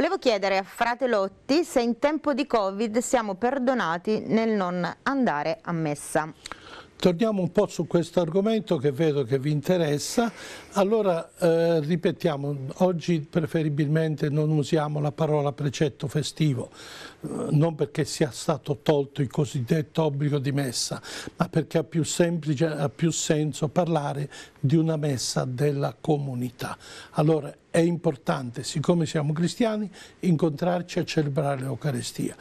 Volevo chiedere a Fratelotti se in tempo di Covid siamo perdonati nel non andare a messa. Torniamo un po' su questo argomento che vedo che vi interessa, allora eh, ripetiamo, oggi preferibilmente non usiamo la parola precetto festivo, eh, non perché sia stato tolto il cosiddetto obbligo di messa, ma perché ha più, semplice, ha più senso parlare di una messa della comunità. Allora è importante, siccome siamo cristiani, incontrarci a celebrare l'Eucarestia.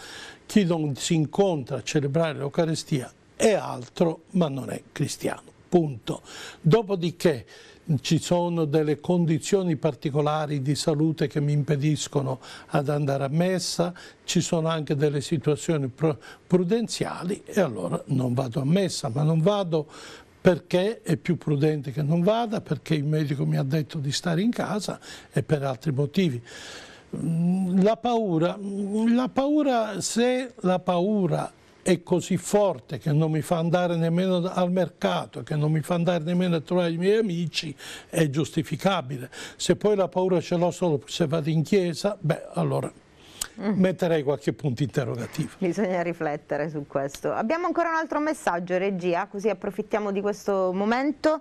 Chi non si incontra a celebrare l'Eucarestia è altro ma non è cristiano. Punto. Dopodiché ci sono delle condizioni particolari di salute che mi impediscono ad andare a messa, ci sono anche delle situazioni prudenziali e allora non vado a messa, ma non vado perché è più prudente che non vada, perché il medico mi ha detto di stare in casa e per altri motivi. Mm, la paura, mm, la paura se la paura è così forte che non mi fa andare nemmeno al mercato, che non mi fa andare nemmeno a trovare i miei amici, è giustificabile. Se poi la paura ce l'ho solo se vado in chiesa, beh allora mm. metterei qualche punto interrogativo. Bisogna riflettere su questo. Abbiamo ancora un altro messaggio, regia, così approfittiamo di questo momento.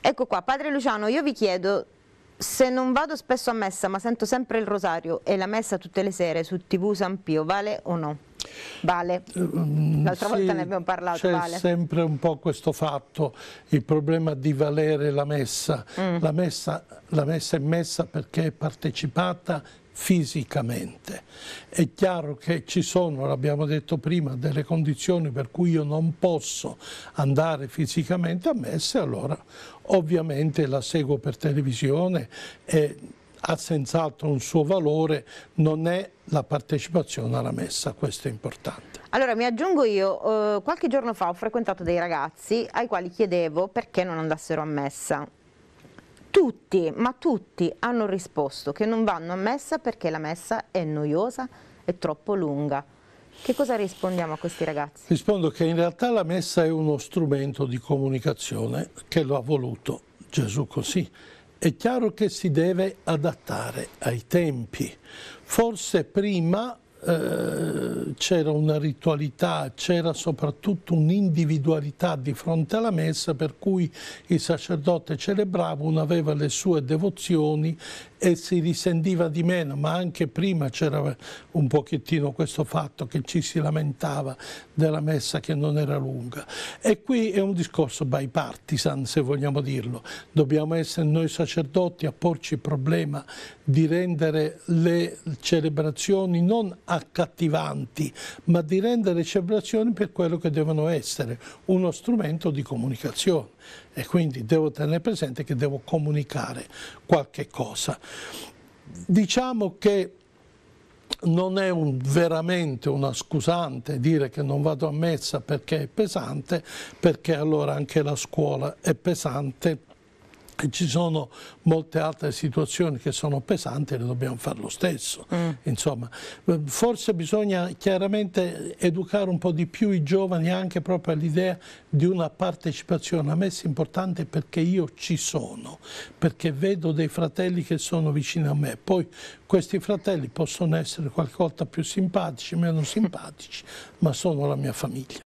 Ecco qua, padre Luciano, io vi chiedo se non vado spesso a messa ma sento sempre il rosario e la messa tutte le sere su TV San Pio, vale o no? Vale, ehm, l'altra sì, volta ne abbiamo parlato. C'è vale. sempre un po' questo fatto, il problema di valere la messa. Mm. La, messa la messa è messa perché è partecipata fisicamente. È chiaro che ci sono, l'abbiamo detto prima, delle condizioni per cui io non posso andare fisicamente a messa, allora ovviamente la seguo per televisione e ha senz'altro un suo valore, non è la partecipazione alla messa, questo è importante. Allora mi aggiungo io, eh, qualche giorno fa ho frequentato dei ragazzi ai quali chiedevo perché non andassero a messa. Tutti, ma tutti hanno risposto che non vanno a messa perché la messa è noiosa e troppo lunga. Che cosa rispondiamo a questi ragazzi? Rispondo che in realtà la messa è uno strumento di comunicazione che lo ha voluto Gesù così è chiaro che si deve adattare ai tempi. Forse prima eh, c'era una ritualità, c'era soprattutto un'individualità di fronte alla messa per cui il sacerdote celebrava, uno aveva le sue devozioni e si risentiva di meno, ma anche prima c'era un pochettino questo fatto che ci si lamentava della messa che non era lunga. E qui è un discorso bipartisan, se vogliamo dirlo. Dobbiamo essere noi sacerdoti a porci il problema di rendere le celebrazioni non accattivanti, ma di rendere celebrazioni per quello che devono essere, uno strumento di comunicazione. E quindi devo tenere presente che devo comunicare qualche cosa. Diciamo che non è un, veramente una scusante dire che non vado a messa perché è pesante, perché allora anche la scuola è pesante e ci sono molte altre situazioni che sono pesanti e le dobbiamo fare lo stesso. Mm. Insomma, forse bisogna chiaramente educare un po' di più i giovani anche proprio all'idea di una partecipazione. A me è importante perché io ci sono, perché vedo dei fratelli che sono vicini a me. Poi questi fratelli possono essere qualche volta più simpatici, meno simpatici, ma sono la mia famiglia.